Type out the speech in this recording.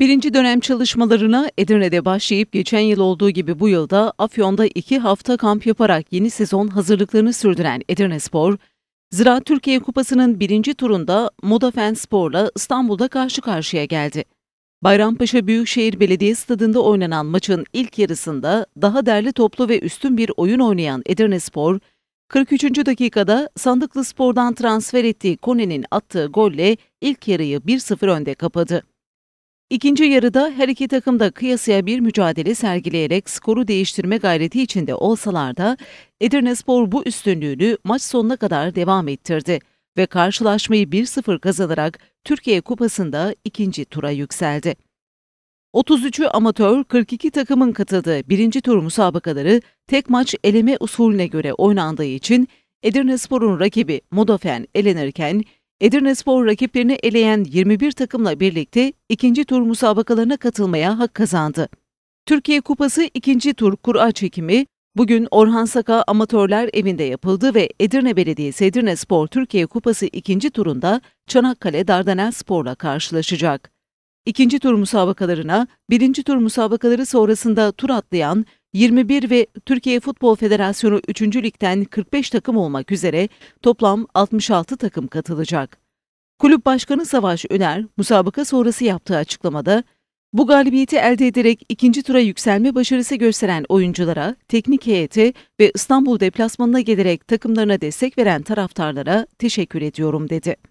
Birinci dönem çalışmalarına Edirne'de başlayıp geçen yıl olduğu gibi bu yılda Afyon'da iki hafta kamp yaparak yeni sezon hazırlıklarını sürdüren Edirne Spor, Zira Türkiye Kupası'nın birinci turunda Modafen Spor'la İstanbul'da karşı karşıya geldi. Bayrampaşa Büyükşehir Belediye Stadında oynanan maçın ilk yarısında daha derli toplu ve üstün bir oyun oynayan Edirne Spor, 43. dakikada Sandıklı Spor'dan transfer ettiği Kone'nin attığı golle ilk yarıyı 1-0 önde kapadı. İkinci yarıda her iki takım da kıyasıya bir mücadele sergileyerek skoru değiştirme gayreti içinde olsalar da Edirne Spor bu üstünlüğünü maç sonuna kadar devam ettirdi ve karşılaşmayı 1-0 kazanarak Türkiye Kupası'nda ikinci tura yükseldi. 33'ü amatör 42 takımın katıldığı birinci tur musabakaları tek maç eleme usulüne göre oynandığı için Edirne Spor'un rakibi Modafen elenirken Edirne Spor rakiplerini eleyen 21 takımla birlikte ikinci tur musabakalarına katılmaya hak kazandı. Türkiye Kupası ikinci tur kura çekimi bugün Orhan Saka Amatörler Evi'nde yapıldı ve Edirne Belediyesi Edirne Spor Türkiye Kupası ikinci turunda Çanakkale Dardanel Spor'la karşılaşacak. İkinci tur musabakalarına birinci tur musabakaları sonrasında tur atlayan 21 ve Türkiye Futbol Federasyonu 3. Lig'den 45 takım olmak üzere toplam 66 takım katılacak. Kulüp Başkanı Savaş Öner, müsabaka sonrası yaptığı açıklamada, bu galibiyeti elde ederek ikinci tura yükselme başarısı gösteren oyunculara, teknik heyeti ve İstanbul deplasmanına gelerek takımlarına destek veren taraftarlara teşekkür ediyorum dedi.